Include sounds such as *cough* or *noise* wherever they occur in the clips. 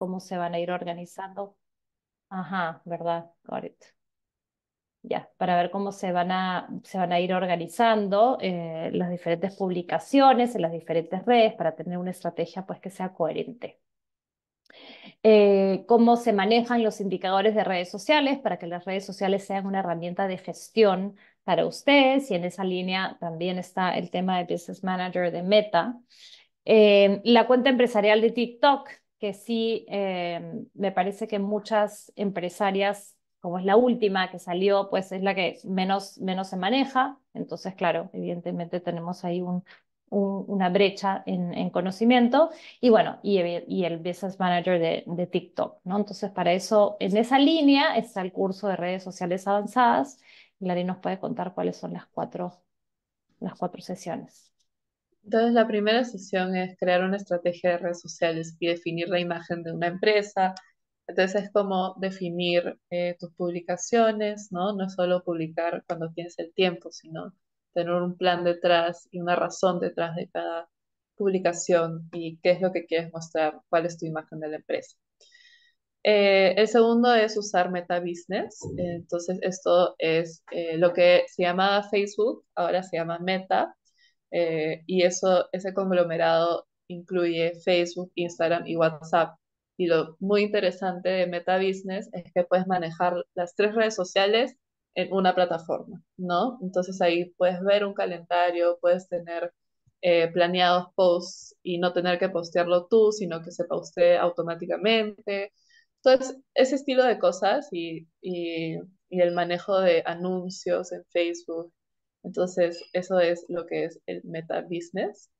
cómo se van a ir organizando. Ajá, ¿verdad? Got it. Ya, para ver cómo se van a, se van a ir organizando eh, las diferentes publicaciones en las diferentes redes para tener una estrategia pues, que sea coherente. Eh, cómo se manejan los indicadores de redes sociales para que las redes sociales sean una herramienta de gestión para ustedes y en esa línea también está el tema de Business Manager de Meta. Eh, la cuenta empresarial de TikTok que sí em, me parece que muchas empresarias, como es la última que salió, pues es la que menos, menos se maneja. Entonces, claro, evidentemente tenemos ahí una brecha en, conocimiento. Y bueno, y, eh, el Business Manager de, TikTok, ¿no? Entonces, para eso, en esa línea está el curso de redes sociales avanzadas. Larry nos puede contar cuáles son las cuatro, las cuatro sesiones. Entonces, la primera sesión es crear una estrategia de redes sociales y definir la imagen de una empresa. Entonces, es como definir eh, tus publicaciones, ¿no? No solo publicar cuando tienes el tiempo, sino tener un plan detrás y una razón detrás de cada publicación y qué es lo que quieres mostrar, cuál es tu imagen de la empresa. Eh, el segundo es usar Meta Business. entonces, esto es eh, lo que se llamaba Facebook, ahora se llama Meta, eh, y eso, ese conglomerado incluye Facebook, Instagram y WhatsApp. Y lo muy interesante de Meta Business es que puedes manejar las tres redes sociales en una plataforma, ¿no? Entonces ahí puedes ver un calendario, puedes tener eh, planeados posts y no tener que postearlo tú, sino que se postee automáticamente. Entonces, ese estilo de cosas y, y el manejo de anuncios en Facebook entonces, eso es lo que es el Meta Business.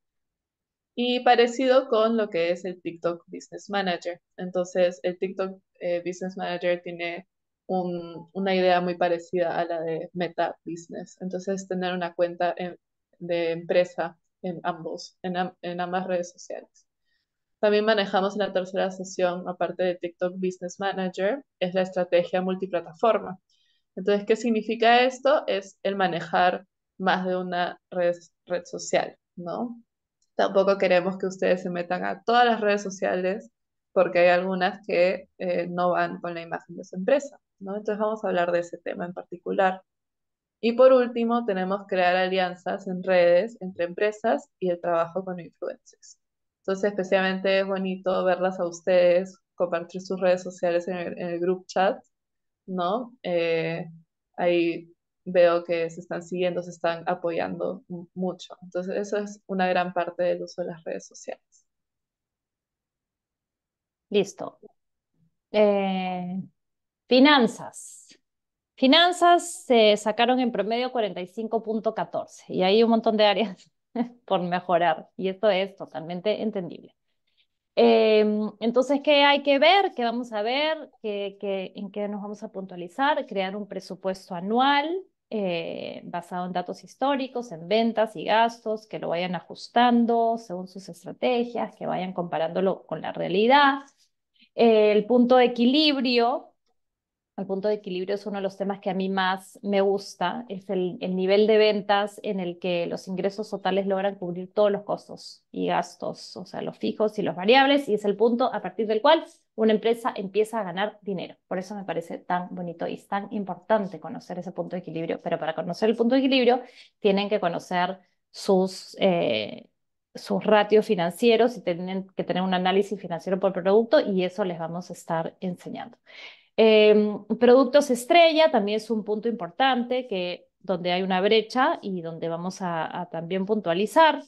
Y parecido con lo que es el TikTok Business Manager. Entonces, el TikTok eh, Business Manager tiene una idea muy parecida a la de Meta Business. Entonces, tener una cuenta de empresa en ambos, en, ambas redes sociales. También manejamos en la tercera sesión, aparte de TikTok Business Manager, es la estrategia multiplataforma. Entonces, ¿qué significa esto? Es el manejar más de una red, red social, ¿no? Tampoco queremos que ustedes se metan a todas las redes sociales porque hay algunas que eh, no van con la imagen de su empresa, ¿no? Entonces vamos a hablar de ese tema en particular. Y por último, tenemos crear alianzas en redes entre empresas y el trabajo con influencers. Entonces, especialmente es bonito verlas a ustedes, compartir sus redes sociales en el, en group chat, ¿no? Eh, ahí veo que se están siguiendo, se están apoyando mucho. Entonces, eso es una gran parte del uso de las redes sociales. Listo. Eh, finanzas. Finanzas se sacaron en promedio 45.14 y hay un montón de áreas *laughs* por mejorar y esto es totalmente entendible. Eh, entonces, ¿qué hay que ver? ¿Qué vamos a ver? ¿Qué, en qué nos vamos a puntualizar? Crear un presupuesto anual, eh, basado en datos históricos, en ventas y gastos, que lo vayan ajustando según sus estrategias, que vayan comparándolo con la realidad. Eh, el punto de equilibrio, el punto de equilibrio es uno de los temas que a mí más me gusta, es el, el nivel de ventas en el que los ingresos totales logran cubrir todos los costos y gastos, o sea, los fijos y los variables, y es el punto a partir del cual una empresa empieza a ganar dinero. Por eso me parece tan bonito y es tan importante conocer ese punto de equilibrio. Pero para conocer el punto de equilibrio, tienen que conocer sus, eh, sus ratios financieros y tienen que tener un análisis financiero por producto y eso les vamos a estar enseñando. Em, productos estrella también es un punto importante que donde hay una brecha y donde vamos a también puntualizar.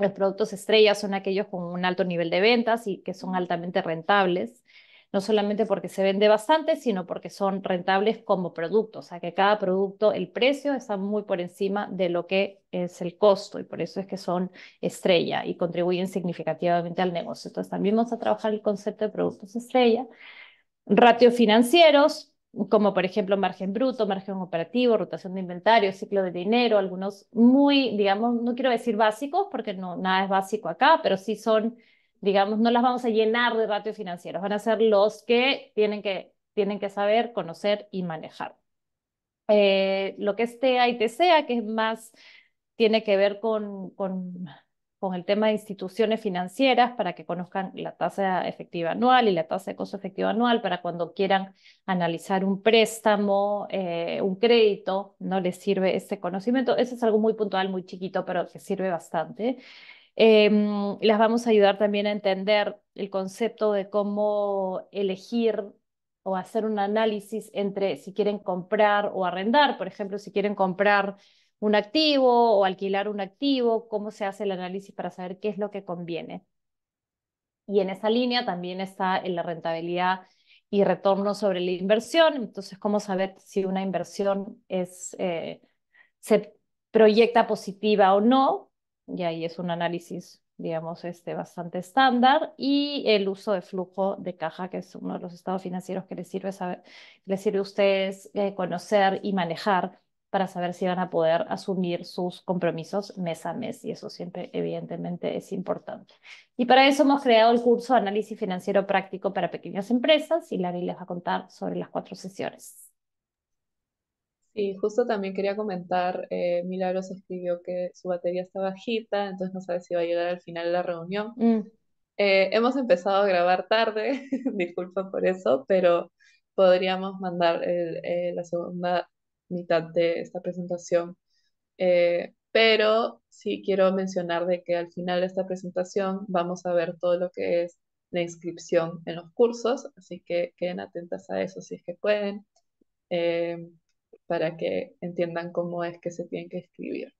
Los productos estrella son aquellos con un alto nivel de ventas y que son altamente rentables, no solamente porque se vende bastante, sino porque son rentables como producto, o sea que cada producto, el precio está muy por encima de lo que es el costo y por eso es que son estrella y contribuyen significativamente al negocio. Entonces también vamos a trabajar el concepto de productos estrella. Ratios financieros, como por ejemplo margen bruto, margen operativo, rotación de inventario, ciclo de dinero, algunos muy, digamos, no quiero decir básicos porque no, nada es básico acá, pero sí son, digamos, no las vamos a llenar de ratios financieros, van a ser los que tienen que, tienen que saber, conocer y manejar. Eh, lo que es TCA, que es más, tiene que ver con, con con el tema de instituciones financieras para que conozcan la tasa efectiva anual y la tasa de costo efectivo anual para cuando quieran analizar un préstamo, eh, un crédito, no les sirve este conocimiento. Eso es algo muy puntual, muy chiquito, pero que sirve bastante. Em, las vamos a ayudar también a entender el concepto de cómo elegir o hacer un análisis entre si quieren comprar o arrendar, por ejemplo, si quieren comprar un activo o alquilar un activo, cómo se hace el análisis para saber qué es lo que conviene. Y en esa línea también está la rentabilidad y retorno sobre la inversión. Entonces, cómo saber si una inversión es, eh, se proyecta positiva o no. Y ahí es un análisis, digamos, este, bastante estándar. Y el uso de flujo de caja, que es uno de los estados financieros que le sirve, saber, a ustedes eh, conocer y manejar para saber si van a poder asumir sus compromisos mes a mes y eso siempre evidentemente es importante. Y para eso hemos creado el curso Análisis Financiero Práctico para Pequeñas Empresas y Larry les va a contar sobre las cuatro sesiones. Y justo también quería comentar, eh, Milagros escribió que su batería está bajita, entonces no sabe si va a llegar al final de la reunión. Mm. Eh, hemos empezado a grabar tarde, *laughs* disculpa por eso, pero podríamos mandar eh, la segunda mitad de esta presentación. Eh, pero sí quiero mencionar de que al final de esta presentación vamos a ver todo lo que es la inscripción en los cursos, así que queden atentas a eso si es que pueden, eh, para que entiendan cómo es que se tienen que escribir.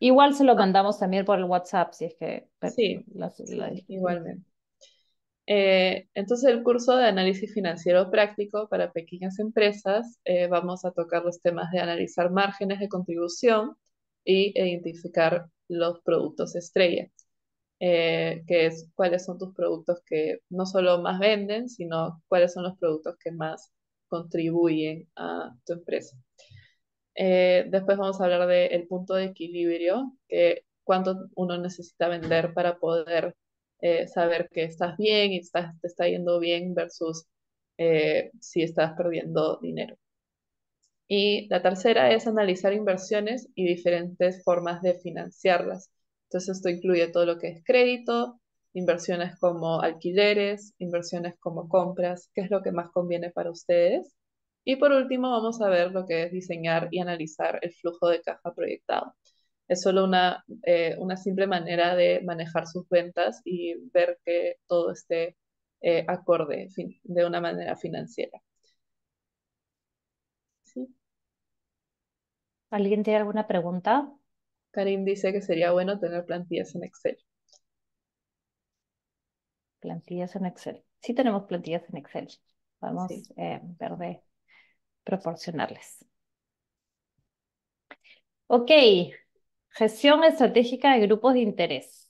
Igual se lo ah. mandamos también por el WhatsApp, si es que... Eh, sí, igualmente. Eh, entonces, el curso de análisis financiero práctico para pequeñas empresas, eh, vamos a tocar los temas de analizar márgenes de contribución y e identificar los productos estrella eh, que es cuáles son tus productos que no solo más venden, sino cuáles son los productos que más contribuyen a tu empresa. después vamos a hablar del punto de equilibrio, que cuánto uno necesita vender para poder eh, saber que estás bien y te está yendo bien versus eh, si estás perdiendo dinero. Y la tercera es analizar inversiones y diferentes formas de financiarlas. Entonces esto incluye todo lo que es crédito, inversiones como alquileres, inversiones como compras, qué es lo que más conviene para ustedes. Y por último vamos a ver lo que es diseñar y analizar el flujo de caja proyectado es solo una, eh, una simple manera de manejar sus ventas y ver que todo esté eh, acorde de una manera financiera. ¿Alguien tiene alguna pregunta? Karim dice que sería bueno tener plantillas en Excel. Plantillas en Excel. Sí tenemos plantillas en Excel. Vamos a eh, ver de proporcionarles. Ok, Gestión estratégica de grupos de interés.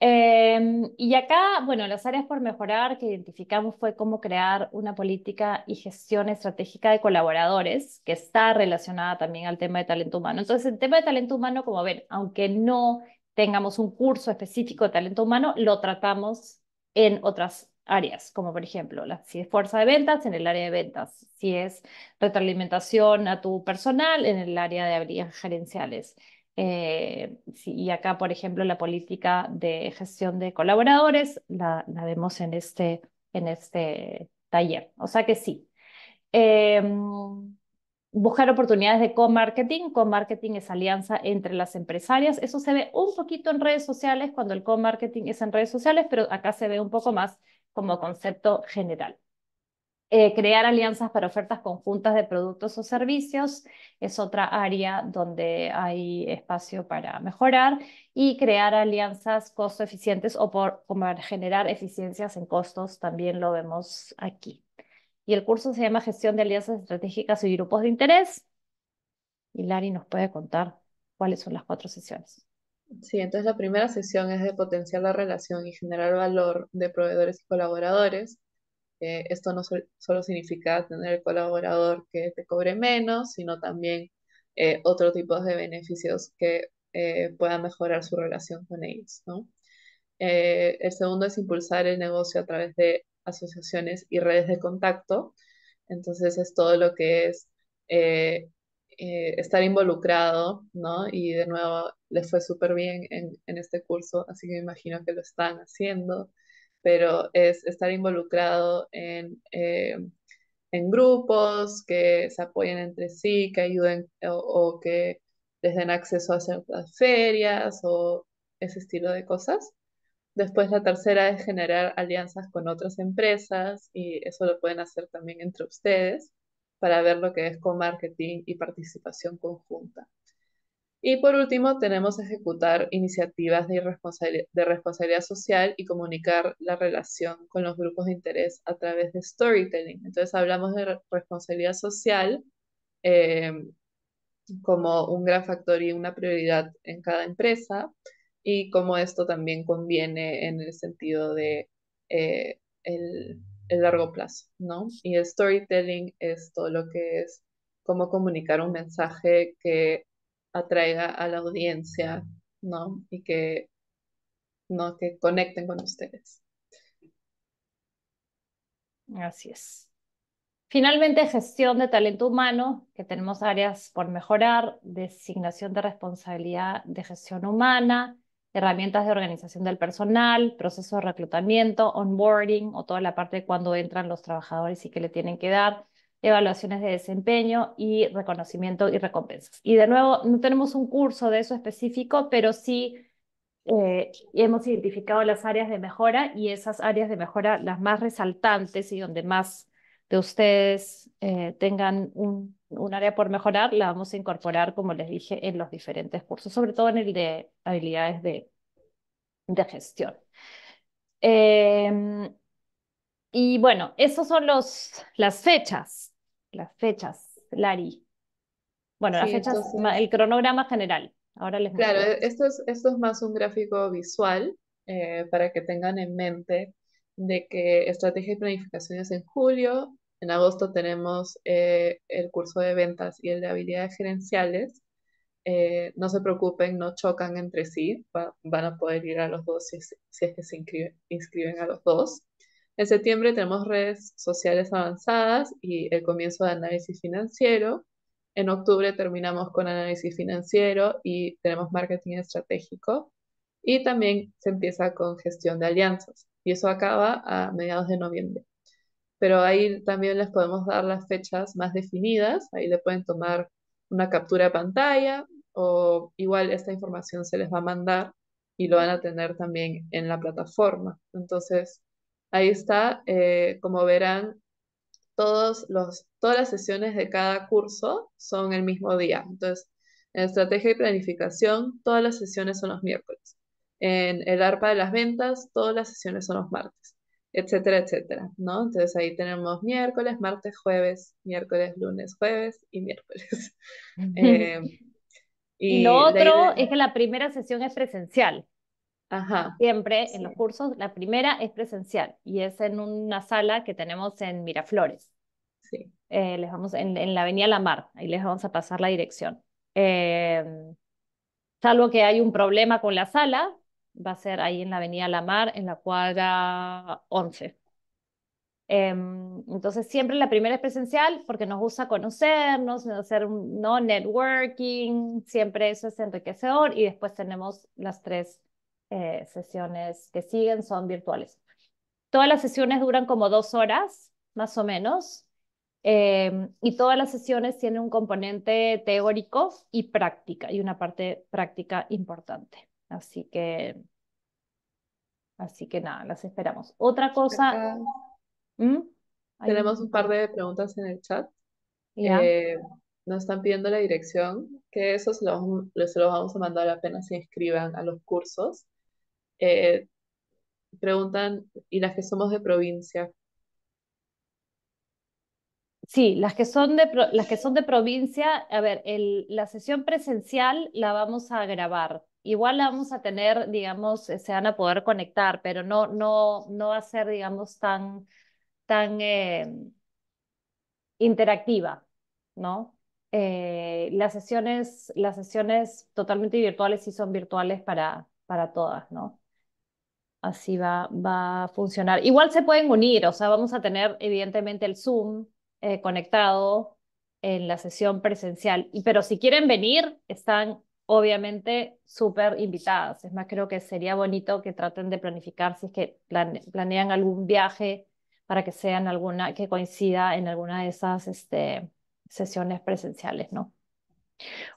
Em, y acá, bueno, las áreas por mejorar que identificamos fue cómo crear una política y gestión estratégica de colaboradores, que está relacionada también al tema de talento humano. Entonces, el tema de talento humano, como ven, aunque no tengamos un curso específico de talento humano, lo tratamos en otras áreas, como por ejemplo, la, si es fuerza de ventas, en el área de ventas, si es retroalimentación a tu personal, en el área de habilidades gerenciales. Eh, y acá, por ejemplo, la política de gestión de colaboradores la, vemos en este, en este taller. O sea que sí. Em, buscar oportunidades de co-marketing. Co-marketing es alianza entre las empresarias. Eso se ve un poquito en redes sociales cuando el co-marketing es en redes sociales, pero acá se ve un poco más como concepto general. Eh, crear alianzas para ofertas conjuntas de productos o servicios es otra área donde hay espacio para mejorar y crear alianzas costo eficientes o por, generar eficiencias en costos también lo vemos aquí. Y el curso se llama Gestión de Alianzas Estratégicas y Grupos de Interés. Y Lari nos puede contar cuáles son las cuatro sesiones. Sí, entonces la primera sesión es de potenciar la relación y generar valor de proveedores y colaboradores esto no solo significa tener el colaborador que te cobre menos, sino también eh, otro tipo de beneficios que eh, puedan mejorar su relación con ellos. Eh, el segundo es impulsar el negocio a través de asociaciones y redes de contacto. Entonces es todo lo que es estar involucrado, ¿no? Y de nuevo les fue súper bien en, en este curso, así que me imagino que lo están haciendo pero es estar involucrado eh, en, grupos que se apoyen entre sí, que ayuden o, que les den acceso a ciertas ferias o ese estilo de cosas. Después la tercera es generar alianzas con otras empresas y eso lo pueden hacer también entre ustedes para ver lo que es co-marketing y participación conjunta. Y por último, tenemos ejecutar iniciativas de, responsabilidad social y comunicar la relación con los grupos de interés a través de storytelling. Entonces hablamos de responsabilidad social em, como un gran factor y una prioridad en cada empresa y cómo esto también conviene en el sentido de eh, largo plazo, ¿no? Y el storytelling es todo lo que es cómo comunicar un mensaje que atraiga a la audiencia, ¿no? Y que, ¿no? que conecten con ustedes. Así es. Finalmente, gestión de talento humano, que tenemos áreas por mejorar, designación de responsabilidad de gestión humana, herramientas de organización del personal, proceso de reclutamiento, onboarding o toda la parte de cuando entran los trabajadores y qué le tienen que dar, evaluaciones de desempeño y reconocimiento y recompensas. Y de nuevo, no tenemos un curso de eso específico, pero sí eh, hemos identificado las áreas de mejora y esas áreas de mejora las más resaltantes y donde más de ustedes eh, tengan un, área por mejorar, la vamos a incorporar, como les dije, en los diferentes cursos, sobre todo en el de habilidades de, gestión. Em, y bueno, esas son los, las fechas. Las fechas, Lari. Bueno, las fechas, el cronograma general. Ahora les claro, esto es, esto es más un gráfico visual eh, para que tengan en mente de que estrategia y planificación es en julio, en agosto tenemos eh, el curso de ventas y el de habilidades gerenciales. Eh, no se preocupen, no chocan entre sí, van a poder ir a los dos si, es que se inscriben a los dos. En septiembre tenemos redes sociales avanzadas y el comienzo de análisis financiero. En octubre terminamos con análisis financiero y tenemos marketing estratégico. Y también se empieza con gestión de alianzas. Y eso acaba a mediados de noviembre. Pero ahí también les podemos dar las fechas más definidas. Ahí le pueden tomar una captura de pantalla o igual esta información se les va a mandar y lo van a tener también en la plataforma. Entonces, Ahí está, eh, como verán, todos los, todas las sesiones de cada curso son el mismo día. Entonces, en estrategia y planificación, todas las sesiones son los miércoles. En el ARPA de las ventas, todas las sesiones son los martes, etcétera, etcétera, ¿no? Entonces ahí tenemos miércoles, martes, jueves, miércoles, lunes, jueves y miércoles. *laughs* Eh, y, lo otro es que la primera sesión es presencial. Siempre en los cursos, la primera es presencial y es en una sala que tenemos en Miraflores. Sí. Eh, les vamos, en, la avenida La Mar, ahí les vamos a pasar la dirección. Em, salvo que hay un problema con la sala, va a ser ahí en la avenida La Mar, en la cuadra 11. Em, entonces siempre la primera es presencial porque nos gusta conocernos, hacer ¿no? networking, siempre eso es enriquecedor y después tenemos las tres eh, sesiones que siguen son virtuales. Todas las sesiones duran como dos horas, más o menos, eh, y todas las sesiones tienen un componente teórico y práctica, y una parte práctica importante. Así que, así que nada, las esperamos. Otra cosa... ¿Mm? Tenemos un par de preguntas en el chat. Eh, nos están pidiendo la dirección, que esos los, los, los vamos a mandar apenas se inscriban a los cursos. Eh, preguntan, ¿y las que somos de provincia? Sí, las que son de, las que son de provincia, a ver, el, la sesión presencial la vamos a grabar. Igual la vamos a tener, digamos, eh, se van a poder conectar, pero no, no, no va a ser, digamos, tan, tan em, interactiva, ¿no? Eh, las, sesiones, las sesiones totalmente virtuales sí son virtuales para, para todas, ¿no? así va, va a funcionar. Igual se pueden unir, o sea, vamos a tener evidentemente el Zoom eh, conectado en la sesión presencial, pero si quieren venir, están obviamente súper invitadas. Es más, creo que sería bonito que traten de planificar si es que planean algún viaje para que sean alguna, que coincida en alguna de esas este, sesiones presenciales, ¿no?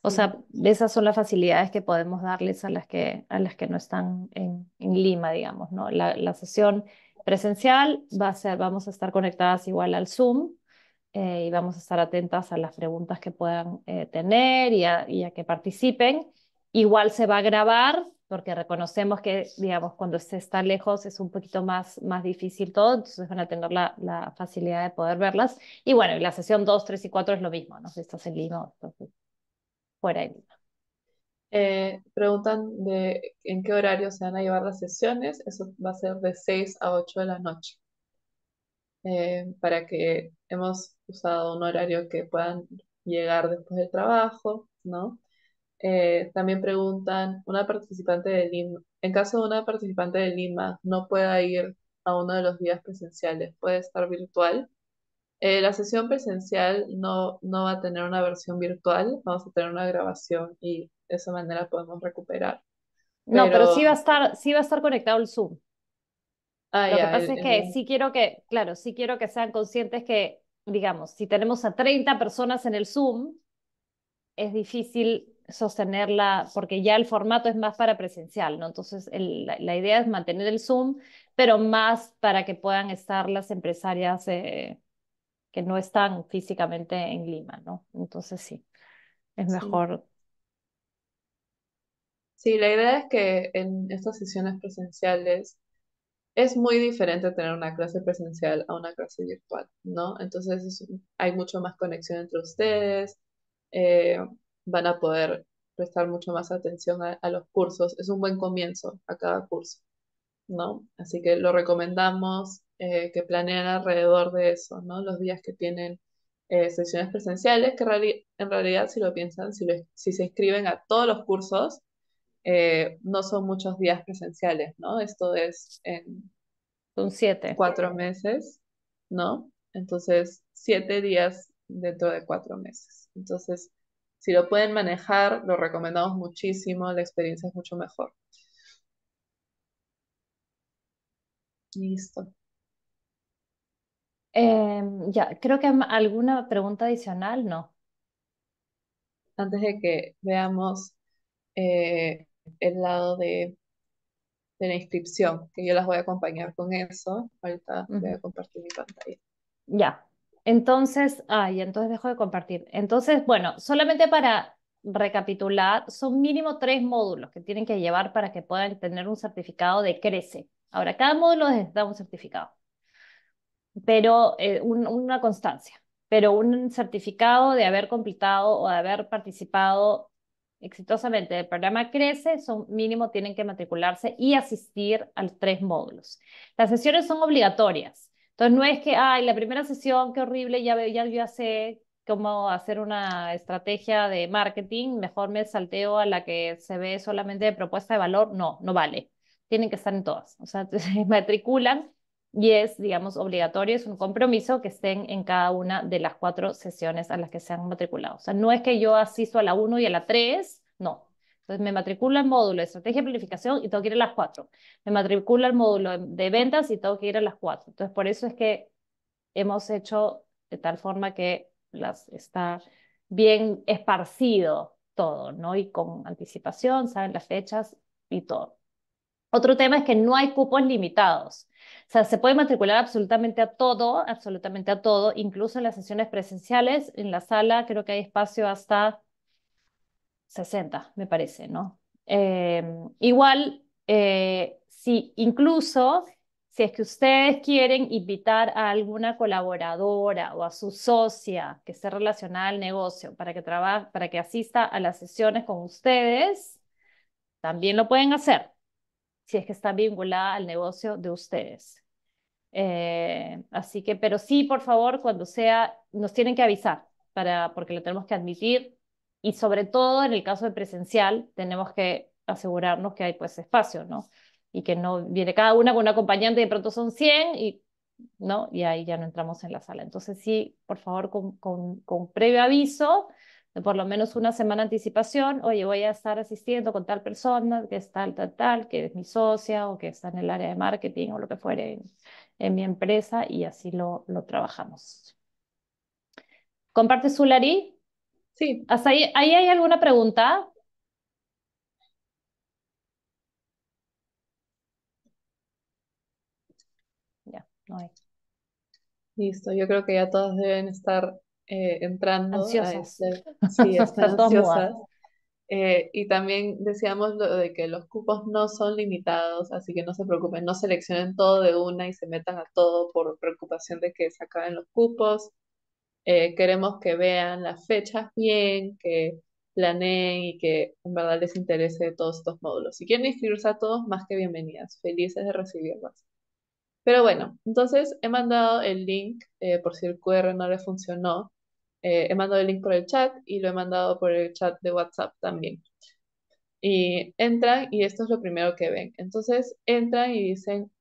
O sea, esas son las facilidades que podemos darles a las que, a las que no están en, Lima, digamos, ¿no? La, sesión presencial va a ser, vamos a estar conectadas igual al Zoom eh, y vamos a estar atentas a las preguntas que puedan eh, tener y a, que participen. Igual se va a grabar porque reconocemos que, digamos, cuando se está lejos es un poquito más, más difícil todo, entonces van a tener la, la facilidad de poder verlas. Y bueno, la sesión 2, 3 y 4 es lo mismo, ¿no? Si estás en Lima, entonces por eh, preguntan de en qué horario se van a llevar las sesiones. Eso va a ser de 6 a 8 de la noche. Eh, para que hemos usado un horario que puedan llegar después del trabajo, ¿no? Eh, también preguntan, una participante de Lima, en caso de una participante de Lima no pueda ir a uno de los días presenciales, ¿puede estar virtual? Eh, la sesión presencial no, no va a tener una versión virtual, vamos a tener una grabación y de esa manera podemos recuperar. No, pero sí va a estar, sí va a estar conectado el Zoom. Ah, Lo que pasa es que sí quiero que, claro, sí quiero que sean conscientes que, digamos, si tenemos a 30 personas en el Zoom, es difícil sostenerla porque ya el formato es más para presencial, ¿no? Entonces, la, idea es mantener el Zoom, pero más para que puedan estar las empresarias eh, que no están físicamente en Lima, ¿no? Entonces sí, es mejor. Sí, la idea es que en estas sesiones presenciales es muy diferente tener una clase presencial a una clase virtual, ¿no? Entonces hay mucho más conexión entre ustedes, eh, van a poder prestar mucho más atención a, los cursos, es un buen comienzo a cada curso, ¿no? Así que lo recomendamos, eh, que planean alrededor de eso, ¿no? Los días que tienen eh, sesiones presenciales, que en realidad si lo piensan, si, se inscriben a todos los cursos, eh, no son muchos días presenciales, ¿no? Esto es en... Son Cuatro meses, ¿no? Entonces, siete días dentro de cuatro meses. Entonces, si lo pueden manejar, lo recomendamos muchísimo, la experiencia es mucho mejor. Listo. Em, ya, creo que alguna pregunta adicional, no. Antes de que veamos eh, el lado de, la inscripción, que yo las voy a acompañar con eso, ahorita voy a compartir mi pantalla. Ya, entonces, ay, entonces dejo de compartir. Entonces, bueno, solamente para recapitular, son mínimo tres módulos que tienen que llevar para que puedan tener un certificado de crece. Ahora, cada módulo les da un certificado pero eh, una constancia, pero un certificado de haber completado o de haber participado exitosamente del programa Crece, son mínimo tienen que matricularse y asistir a los tres módulos. Las sesiones son obligatorias, entonces no es que, ay, la primera sesión, qué horrible, ya, ya, ya sé cómo hacer una estrategia de marketing, mejor me salteo a la que se ve solamente de propuesta de valor, no, no vale. Tienen que estar en todas, o sea, *laughs* se matriculan y es, digamos, obligatorio, es un compromiso que estén en cada una de las cuatro sesiones a las que se han matriculado. O sea, no es que yo asisto a la 1 y a la 3, no. Entonces me matriculo el módulo de estrategia y planificación y tengo que ir a las 4. Me matriculo el módulo de ventas y tengo que ir a las 4. Entonces por eso es que hemos hecho de tal forma que las, está bien esparcido todo, ¿no? Y con anticipación, saben las fechas y todo. Otro tema es que no hay cupos limitados. O sea, se puede matricular absolutamente a todo, absolutamente a todo, incluso en las sesiones presenciales, en la sala creo que hay espacio hasta 60, me parece, ¿no? Eh, igual, eh, si incluso si es que ustedes quieren invitar a alguna colaboradora o a su socia que esté relacionada al negocio para que para que asista a las sesiones con ustedes, también lo pueden hacer si es que está vinculada al negocio de ustedes. Eh, así que, pero sí, por favor, cuando sea, nos tienen que avisar para, porque lo tenemos que admitir y sobre todo en el caso de presencial tenemos que asegurarnos que hay pues espacio, ¿no? Y que no viene cada una con un acompañante y de pronto son 100 y, ¿no? y ahí ya no entramos en la sala. Entonces sí, por favor, con, con, con previo aviso, por lo menos una semana anticipación, oye, voy a estar asistiendo con tal persona que es tal, tal, tal, que es mi socia o que está en el área de marketing o lo que fuere en, mi empresa y así lo, lo trabajamos. ¿Comparte Zulari? Sí. ¿Hasta ahí, hay alguna pregunta? Ya, no hay. Listo, yo creo que ya todos deben estar eh, entrando. Ansiosas. están *laughs* eh, y también decíamos lo de que los cupos no son limitados, así que no se preocupen, no seleccionen todo de una y se metan a todo por preocupación de que se acaben los cupos. Eh, queremos que vean las fechas bien, que planeen y que en verdad les interese todos estos módulos. Si quieren inscribirse a todos, más que bienvenidas, felices de recibirlas. Pero bueno, entonces he mandado el link por si el QR no le funcionó eh, he mandado el link por el chat y lo he mandado por el chat de WhatsApp también. Y entran y esto es lo primero que ven. Entonces entran y dicen,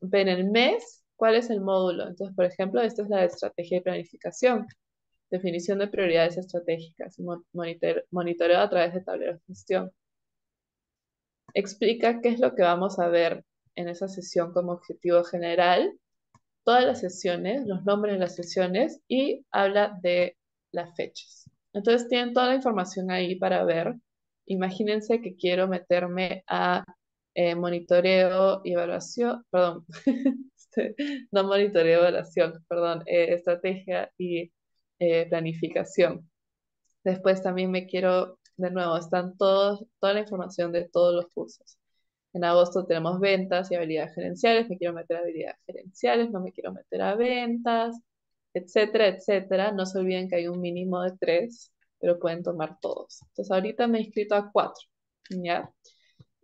ven el mes, cuál es el módulo. Entonces, por ejemplo, esta es la de estrategia y planificación, definición de prioridades estratégicas, monitor, monitoreo a través de tableros de gestión. Explica qué es lo que vamos a ver en esa sesión como objetivo general, todas las sesiones, los nombres de las sesiones y habla de las fechas. Entonces tienen toda la información ahí para ver. Imagínense que quiero meterme a eh, monitoreo y evaluación, perdón, *laughs* este, no monitoreo, evaluación, perdón, eh, estrategia y eh, planificación. Después también me quiero, de nuevo, están todos, toda la información de todos los cursos. En agosto tenemos ventas y habilidades gerenciales, me quiero meter a habilidades gerenciales, no me quiero meter a ventas etcétera, etcétera. No se olviden que hay un mínimo de tres, pero pueden tomar todos. Entonces ahorita me he inscrito a cuatro, ¿ya?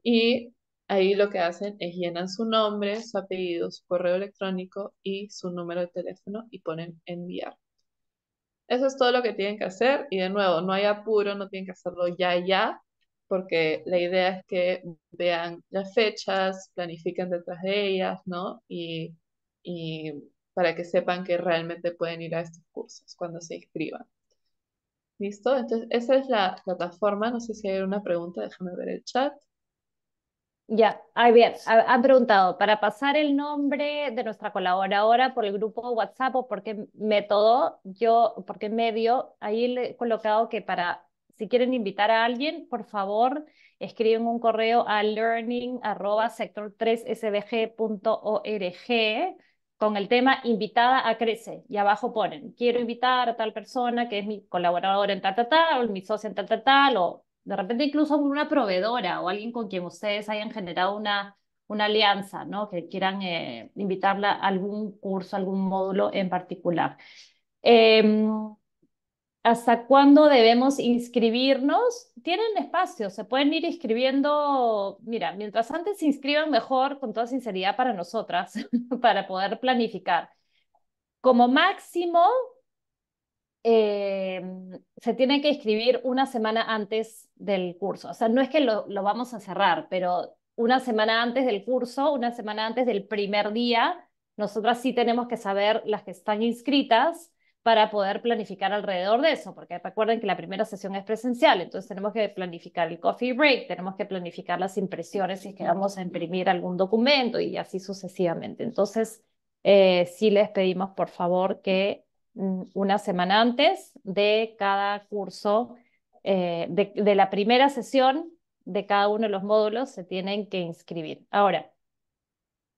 Y ahí lo que hacen es llenan su nombre, su apellido, su correo electrónico y su número de teléfono y ponen enviar. Eso es todo lo que tienen que hacer y de nuevo, no hay apuro, no tienen que hacerlo ya, ya, porque la idea es que vean las fechas, planifiquen detrás de ellas, ¿no? Y, y para que sepan que realmente pueden ir a estos cursos cuando se inscriban. ¿Listo? Entonces, esa es la plataforma. No sé si hay una pregunta, déjame ver el chat. Ya, ah, bien, han preguntado, para pasar el nombre de nuestra colaboradora por el grupo WhatsApp o por qué método, yo, por qué medio, ahí le he colocado que para, si quieren invitar a alguien, por favor, escriben un correo a learning.sector3sbg.org con el tema invitada a Crece. Y abajo ponen, quiero invitar a tal persona que es mi colaboradora en tal, tal, tal, o mi socio en tal, tal, o de repente incluso una proveedora o alguien con quien ustedes hayan generado una, una alianza, ¿no? Que quieran eh, invitarla a algún curso, algún módulo en particular. Em, hasta cuándo debemos inscribirnos. Tienen espacio, se pueden ir inscribiendo. Mira, mientras antes se inscriban mejor, con toda sinceridad para nosotras, *laughs* para poder planificar. Como máximo, eh, se tiene que inscribir una semana antes del curso. O sea, no es que lo vamos a cerrar, pero una semana antes del curso, una semana antes del primer día, nosotras sí tenemos que saber las que están inscritas para poder planificar alrededor de eso, porque recuerden que la primera sesión es presencial, entonces tenemos que planificar el coffee break, tenemos que planificar las impresiones si es que vamos a imprimir algún documento y así sucesivamente. Entonces, eh, sí les pedimos por favor que mm, una semana antes de cada curso, eh, de la primera sesión de cada uno de los módulos, se tienen que inscribir. Ahora,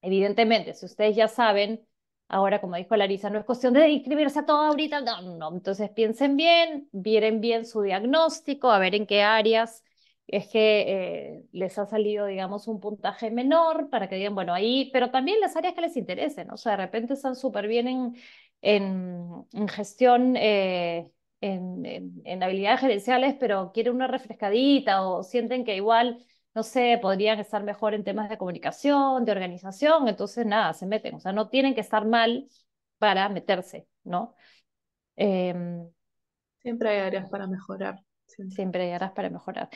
evidentemente, si ustedes ya saben, Ahora, como dijo Larisa, no es cuestión de inscribirse a todo ahorita, no, no. Entonces piensen bien, vieren bien su diagnóstico, a ver en qué áreas es que eh, les ha salido, digamos, un puntaje menor para que digan, bueno, ahí, pero también las áreas que les interesen, o sea, de repente están súper bien en, gestión, eh, en, habilidades gerenciales, pero quieren una refrescadita o sienten que igual no sé, podrían estar mejor en temas de comunicación, de organización, entonces nada, se meten, o sea, no tienen que estar mal para meterse, ¿no? Em, siempre hay áreas para mejorar. Siempre, hay áreas para mejorar.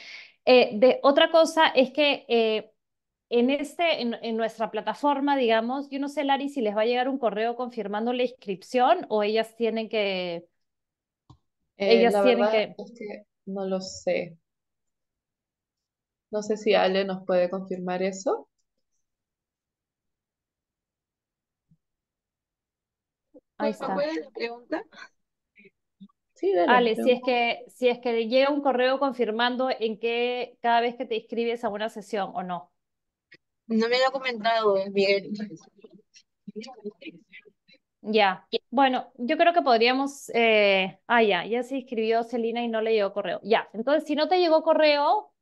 Eh, de, otra cosa es que eh, en, este, en, nuestra plataforma, digamos, yo no sé, Lari, si les va a llegar un correo confirmando la inscripción o ellas tienen que... Eh, ellas tienen que... No lo sé, no sé si Ale nos puede confirmar eso. Ahí está. pregunta? Sí, dale, Ale, si es, que, si es que llega un correo confirmando en qué cada vez que te inscribes a una sesión o no. No me lo ha comentado, eh, Miguel. Ya, bueno, yo creo que podríamos, eh, ah, ya, ya se inscribió Celina y no le llegó correo. Ya, entonces si no te llegó correo,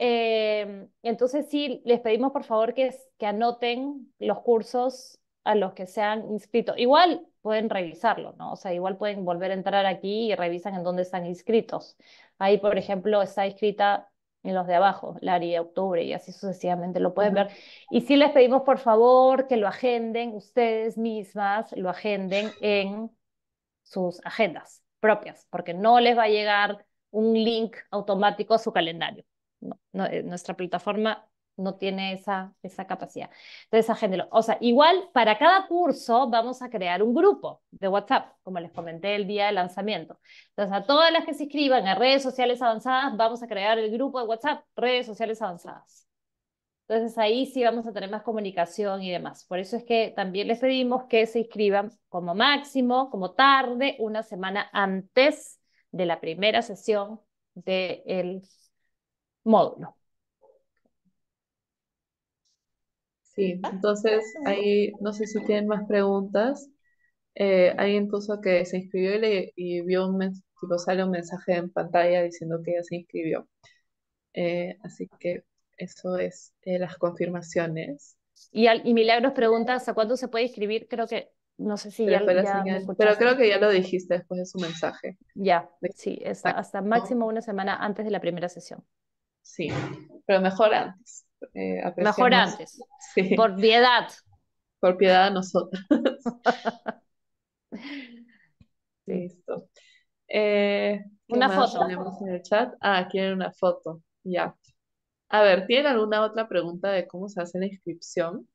Em, entonces sí, les pedimos por favor que, anoten los cursos a los que se han inscrito. Igual pueden revisarlo, ¿no? O sea, igual pueden volver a entrar aquí y revisan en dónde están inscritos. Ahí, por ejemplo, está inscrita en los de abajo, Lari de octubre y así sucesivamente lo pueden ver. Y sí les pedimos por favor que lo agenden ustedes mismas, lo agenden en sus agendas propias, porque no les va a llegar un link automático a su calendario no, eh, nuestra plataforma no tiene esa, esa capacidad. Entonces, agéndelo. O sea, igual para cada curso vamos a crear un grupo de WhatsApp, como les comenté el día del lanzamiento. Entonces, a todas las que se inscriban a redes sociales avanzadas, vamos a crear el grupo de WhatsApp, redes sociales avanzadas. Entonces, ahí sí vamos a tener más comunicación y demás. Por eso es que también les pedimos que se inscriban como máximo, como tarde, una semana antes de la primera sesión del el módulo. Sí, ah, entonces ahí no sé si tienen más preguntas. Eh, alguien puso que se inscribió y, vio un tipo, sale un mensaje en pantalla diciendo que ya se inscribió. Eh, así que eso es eh, las confirmaciones. Y, Milagros pregunta hasta cuándo se puede inscribir? Creo que, no sé si pero ya, creo que ya lo dijiste después de su mensaje. Ya, sí, hasta máximo una semana antes de la primera sesión. Sí, pero mejor antes. Eh, mejor antes. *laughs* Por piedad. Por piedad a nosotras. *laughs* Listo. Eh, una foto. En el chat? Ah, quieren una foto. Ya. A ver, ¿tienen alguna otra pregunta de cómo se hace la inscripción?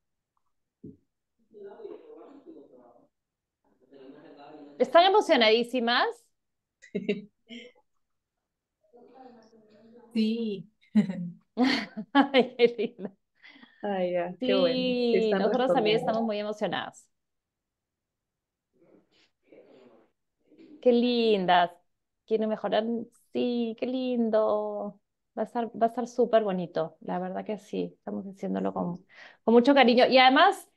¿Están emocionadísimas? *laughs* sí. *laughs* Ay, qué lindo. sí, nosotros también estamos muy emocionados Qué lindas. Quieren mejorar. Sí, qué lindo. Va a estar, va a estar súper bonito. La verdad que sí. Estamos haciéndolo con, con mucho cariño. Y además,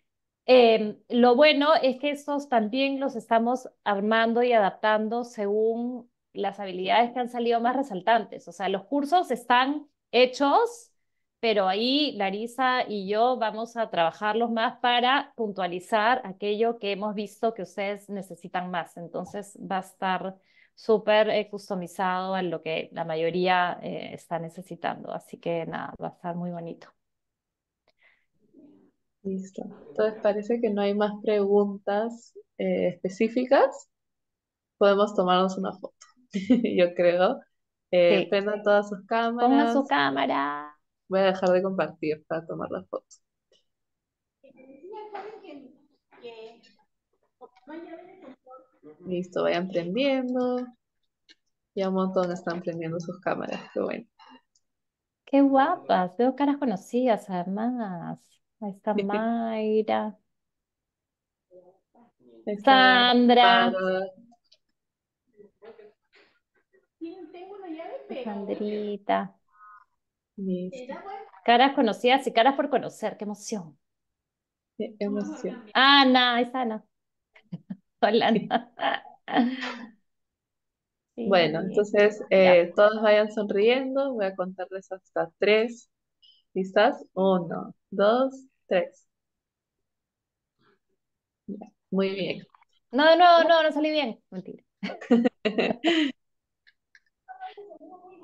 em, lo bueno es que estos también los estamos armando y adaptando según las habilidades que han salido más resaltantes. O sea, los cursos están hechos, pero ahí Larisa y yo vamos a trabajarlos más para puntualizar aquello que hemos visto que ustedes necesitan más. Entonces va a estar súper eh, customizado en lo que la mayoría eh, está necesitando. Así que nada, va a estar muy bonito. Listo. Entonces parece que no hay más preguntas eh, específicas. Podemos tomarnos una foto, *laughs* yo creo. Eh, todas sus Pongan su cámara. Voy a dejar de compartir para tomar las fotos. Listo, vayan prendiendo. Ya un montón están prendiendo sus cámaras. Qué bueno. Qué guapas. Veo caras conocidas además. Ahí está Mayra. Sandra. tengo Caras conocidas y caras por conocer, qué emoción. Qué emoción. Ana, es Ana. *laughs* Hola, Ana. *laughs* Bueno, entonces eh, todos vayan sonriendo, voy a contarles hasta tres. listas. uno, dos, tres. Muy bien. No, no, no, no salí bien. Mentira. *laughs*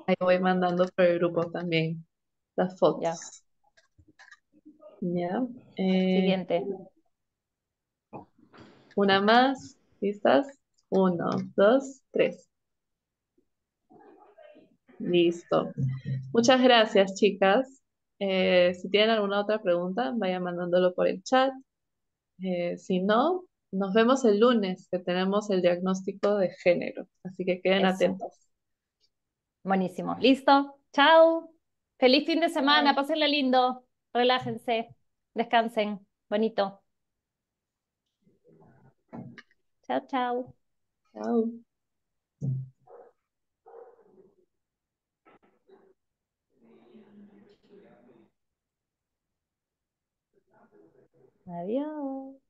Ahí voy mandando por el grupo también las fotos. Siguiente. Eh, una más. ¿Listas? Uno, dos, tres. Listo. Muchas gracias, chicas. Eh, si tienen alguna otra pregunta, vayan mandándolo por el chat. Eh, si no, nos vemos el lunes, que tenemos el diagnóstico de género. Así que queden atentos. Buenísimo. ¿Listo? Chao. Feliz fin de semana. Pásenla lindo. Relájense. Descansen. Bonito. Chao, chao. Chao. Adiós.